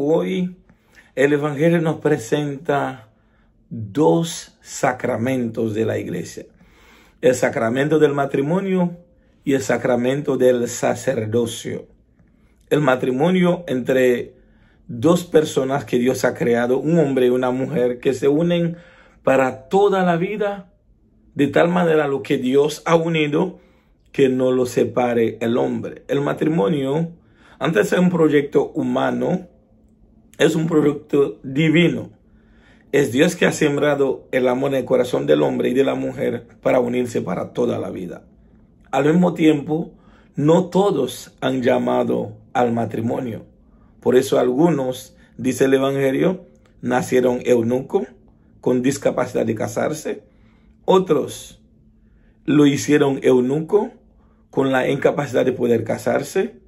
Hoy el Evangelio nos presenta dos sacramentos de la iglesia. El sacramento del matrimonio y el sacramento del sacerdocio. El matrimonio entre dos personas que Dios ha creado, un hombre y una mujer, que se unen para toda la vida, de tal manera lo que Dios ha unido, que no lo separe el hombre. El matrimonio, antes era un proyecto humano, es un producto divino. Es Dios que ha sembrado el amor en el corazón del hombre y de la mujer para unirse para toda la vida. Al mismo tiempo, no todos han llamado al matrimonio. Por eso algunos, dice el Evangelio, nacieron eunuco con discapacidad de casarse. Otros lo hicieron eunuco con la incapacidad de poder casarse.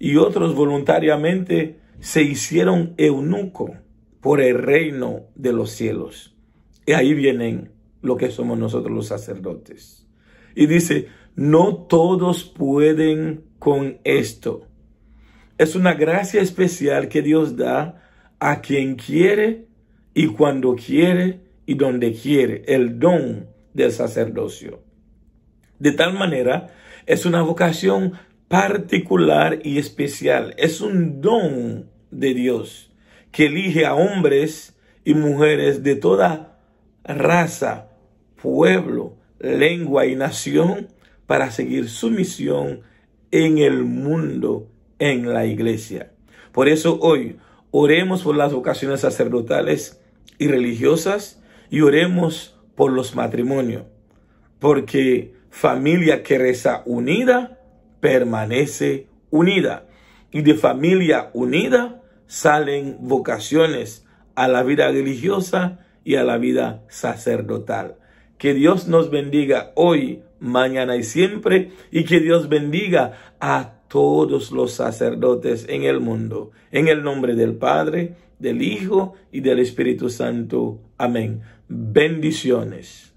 Y otros voluntariamente se hicieron eunuco por el reino de los cielos. Y ahí vienen lo que somos nosotros los sacerdotes. Y dice, no todos pueden con esto. Es una gracia especial que Dios da a quien quiere y cuando quiere y donde quiere, el don del sacerdocio. De tal manera, es una vocación particular y especial. Es un don de Dios que elige a hombres y mujeres de toda raza, pueblo, lengua y nación para seguir su misión en el mundo, en la iglesia. Por eso hoy oremos por las vocaciones sacerdotales y religiosas y oremos por los matrimonios, porque familia que reza unida, permanece unida. Y de familia unida salen vocaciones a la vida religiosa y a la vida sacerdotal. Que Dios nos bendiga hoy, mañana y siempre, y que Dios bendiga a todos los sacerdotes en el mundo. En el nombre del Padre, del Hijo y del Espíritu Santo. Amén. Bendiciones.